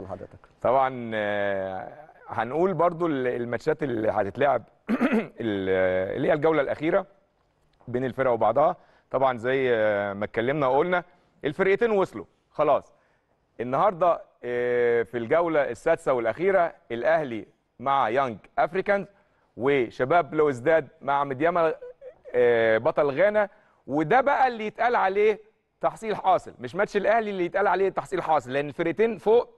لحضرتك طبعا آه، هنقول برضو الماتشات اللي هتتلعب اللي هي الجوله الاخيره بين الفرق وبعضها طبعا زي ما اتكلمنا وقلنا الفرقتين وصلوا خلاص النهارده آه، في الجوله السادسه والاخيره الاهلي مع يانج افريكانز وشباب لوزداد مع مدياما آه، بطل غانا وده بقى اللي يتقال عليه تحصيل حاصل مش ماتش الاهلي اللي يتقال عليه تحصيل حاصل لان الفرقتين فوق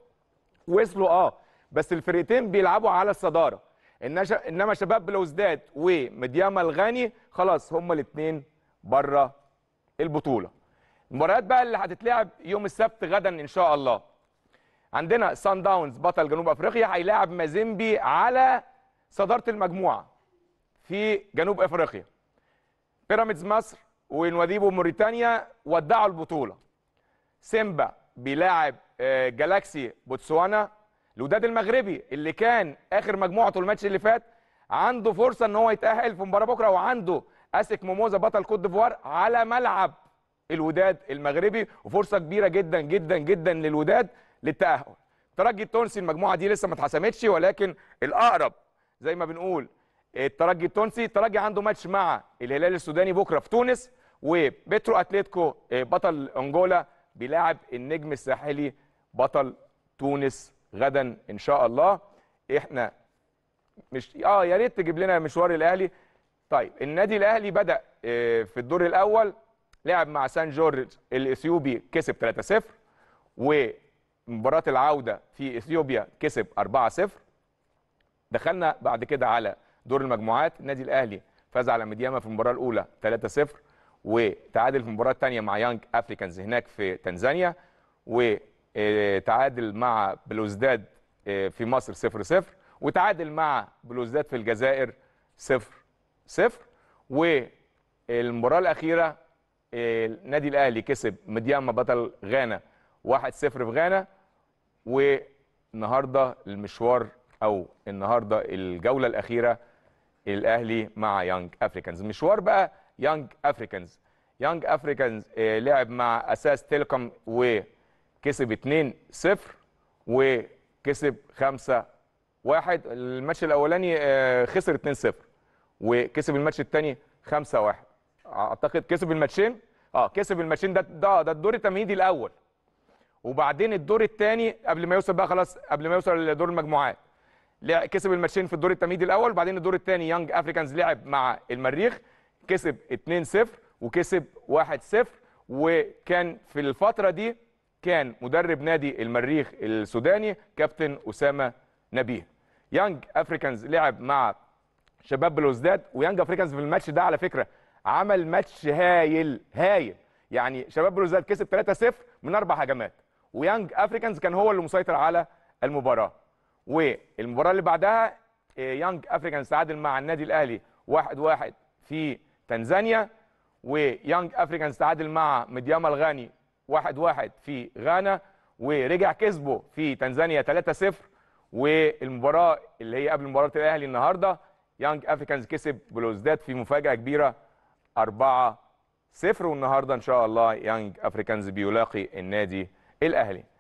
وصلوا اه بس الفرقتين بيلعبوا على الصداره انما شباب بلوزداد ومدياما الغاني خلاص هما الاثنين بره البطوله المباريات بقى اللي هتتلعب يوم السبت غدا ان شاء الله عندنا سان داونز بطل جنوب افريقيا هيلاعب مازيمبي على صداره المجموعه في جنوب افريقيا بيراميدز مصر ونواديبو موريتانيا ودعوا البطوله سيمبا بيلاعب آه، جالاكسي بوتسوانا الوداد المغربي اللي كان اخر مجموعته الماتش اللي فات عنده فرصه ان هو يتاهل في مباراه بكره وعنده اسك موموزا بطل كوت ديفوار على ملعب الوداد المغربي وفرصه كبيره جدا جدا جدا للوداد للتاهل الترجي التونسي المجموعه دي لسه ما اتحسمتش ولكن الاقرب زي ما بنقول آه، الترجي التونسي الترجي عنده ماتش مع الهلال السوداني بكره في تونس وبترو اتلتيكو آه، بطل انجولا بيلاعب النجم الساحلي بطل تونس غدا ان شاء الله احنا مش اه يا ريت تجيب لنا مشوار الاهلي طيب النادي الاهلي بدا آه، في الدور الاول لعب مع سان جورج الاثيوبي كسب 3-0 ومباراه العوده في اثيوبيا كسب 4-0 دخلنا بعد كده على دور المجموعات النادي الاهلي فاز على مدياما في المباراه الاولى 3-0 وتعادل في المباراه الثانيه مع يانج افريكانز هناك في تنزانيا وتعادل مع بلوزداد آه، في مصر 0 0 وتعادل مع بلوزداد في الجزائر 0 0 والمباراه الاخيره آه، النادي الاهلي كسب مدياما بطل غانا 1 0 في غانا والنهارده المشوار او النهارده الجوله الاخيره الاهلي مع يانج افريكانز مشوار بقى يانج افريكانز يانج افريكانز لعب مع اساس تيليكوم وكسب 2-0 وكسب 5 1 الماتش الاولاني آه، خسر 2-0 وكسب الماتش الثاني 5-1 اعتقد كسب الماتشين اه كسب الماتشين ده ده, ده الدور التمهيدي الاول وبعدين الدور الثاني قبل ما يوصل بقى خلاص قبل ما يوصل لدور المجموعات كسب الماتشين في الدور التمهيدي الاول وبعدين الدور الثاني يانج افريكانز لعب مع المريخ كسب 2-0 وكسب 1-0 وكان في الفترة دي كان مدرب نادي المريخ السوداني كابتن أسامة نبيه يانج أفريكانز لعب مع شباب بلوزداد ويانج أفريكانز في الماتش ده على فكرة عمل ماتش هايل هايل يعني شباب بلوزداد كسب 3-0 من أربع هجمات ويانج أفريكانز كان هو اللي مسيطر على المباراة والمباراة اللي بعدها يانج آه، أفريكانز تعادل مع النادي الأهلي 1-1 في تنزانيا ويانج افريكانز تعادل مع مدياما الغاني 1 1 في غانا ورجع كسبه في تنزانيا 3 0 والمباراه اللي هي قبل مباراه الاهلي النهارده يانج افريكانز كسب بلوزداد في مفاجاه كبيره 4 0 والنهارده ان شاء الله يانج افريكانز بيلاقي النادي الاهلي